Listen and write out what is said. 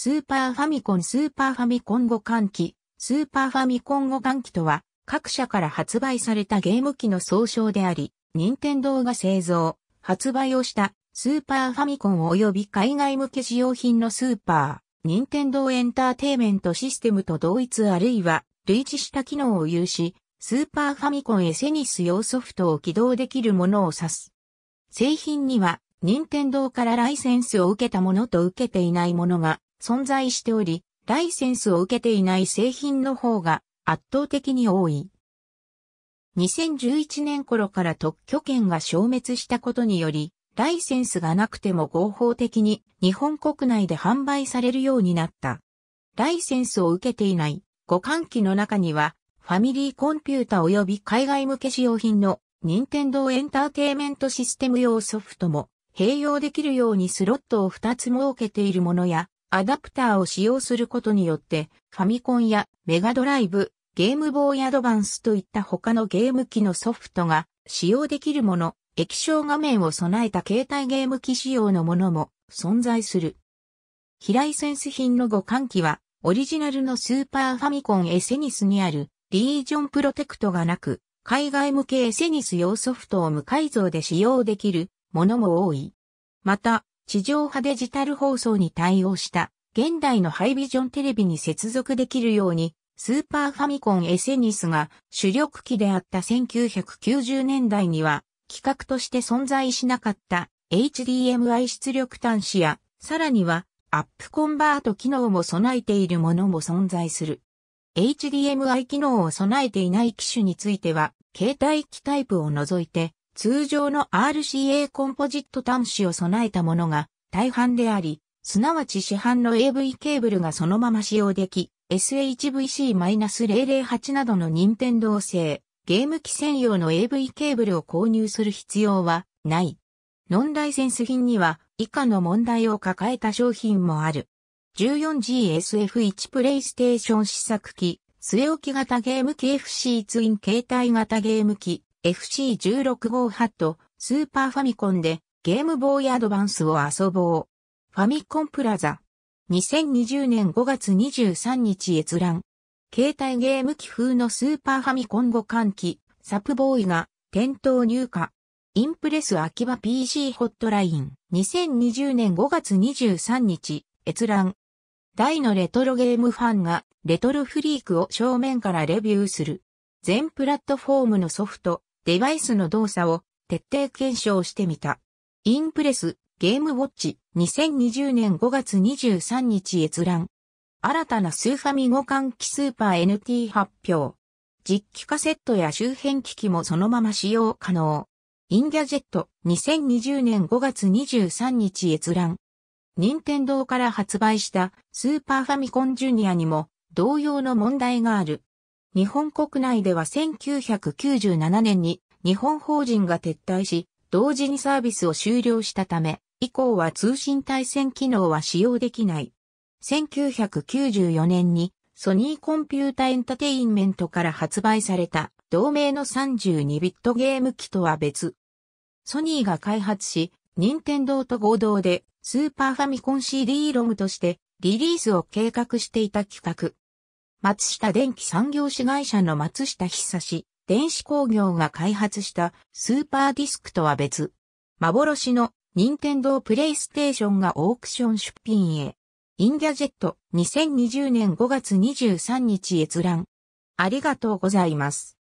スーパーファミコンスーパーファミコン互換機、スーパーファミコン互換機とは、各社から発売されたゲーム機の総称であり、任天堂が製造、発売をしたスーパーファミコン及び海外向け使用品のスーパー、任天堂エンターテイメントシステムと同一あるいは類似した機能を有し、スーパーファミコンエセニス用ソフトを起動できるものを指す。製品には、任天堂からライセンスを受けたものと受けていないものが存在しており、ライセンスを受けていない製品の方が圧倒的に多い。2011年頃から特許権が消滅したことにより、ライセンスがなくても合法的に日本国内で販売されるようになった。ライセンスを受けていない互換機の中には、ファミリーコンピュータ及び海外向け使用品の任天堂エンターテイメントシステム用ソフトも併用できるようにスロットを2つ設けているものや、アダプターを使用することによって、ファミコンやメガドライブ、ゲームボーイアドバンスといった他のゲーム機のソフトが使用できるもの、液晶画面を備えた携帯ゲーム機仕様のものも存在する。非ライセンス品の互換機は、オリジナルのスーパーファミコンエセニスにあるリージョンプロテクトがなく、海外向けエセニス用ソフトを無改造で使用できるものも多い。また、地上波デジタル放送に対応した現代のハイビジョンテレビに接続できるようにスーパーファミコンエセニスが主力機であった1990年代には企画として存在しなかった HDMI 出力端子やさらにはアップコンバート機能も備えているものも存在する。HDMI 機能を備えていない機種については携帯機タイプを除いて通常の RCA コンポジット端子を備えたものが大半であり、すなわち市販の AV ケーブルがそのまま使用でき、SHVC-008 などの任天堂製、ゲーム機専用の AV ケーブルを購入する必要はない。ノンライセンス品には以下の問題を抱えた商品もある。14GSF1 プレイステーション試作機、末置き型ゲーム機 FC ツイン携帯型ゲーム機、FC16 号ハット、スーパーファミコンでゲームボーイアドバンスを遊ぼう。ファミコンプラザ。2020年5月23日閲覧。携帯ゲーム機風のスーパーファミコン互換機、サプボーイが店頭入荷。インプレス秋葉 PC ホットライン。2020年5月23日閲覧。大のレトロゲームファンがレトロフリークを正面からレビューする。全プラットフォームのソフト、デバイスの動作を徹底検証してみた。インプレス、ゲームウォッチ、2020年5月23日閲覧。新たなスーファミ互換機スーパー NT 発表。実機カセットや周辺機器もそのまま使用可能。インギャジェット2020年5月23日閲覧。任天堂から発売したスーパーファミコンジュニアにも同様の問題がある。日本国内では1997年に日本法人が撤退し、同時にサービスを終了したため、以降は通信対戦機能は使用できない。1994年にソニーコンピュータエンタテインメントから発売された同名の32ビットゲーム機とは別。ソニーが開発し、任天堂と合同でスーパーファミコン CD ロムとしてリリースを計画していた企画。松下電機産業子会社の松下久志、電子工業が開発したスーパーディスクとは別、幻の任天堂プレイステーションがオークション出品へ。インギャジェット2020年5月23日閲覧。ありがとうございます。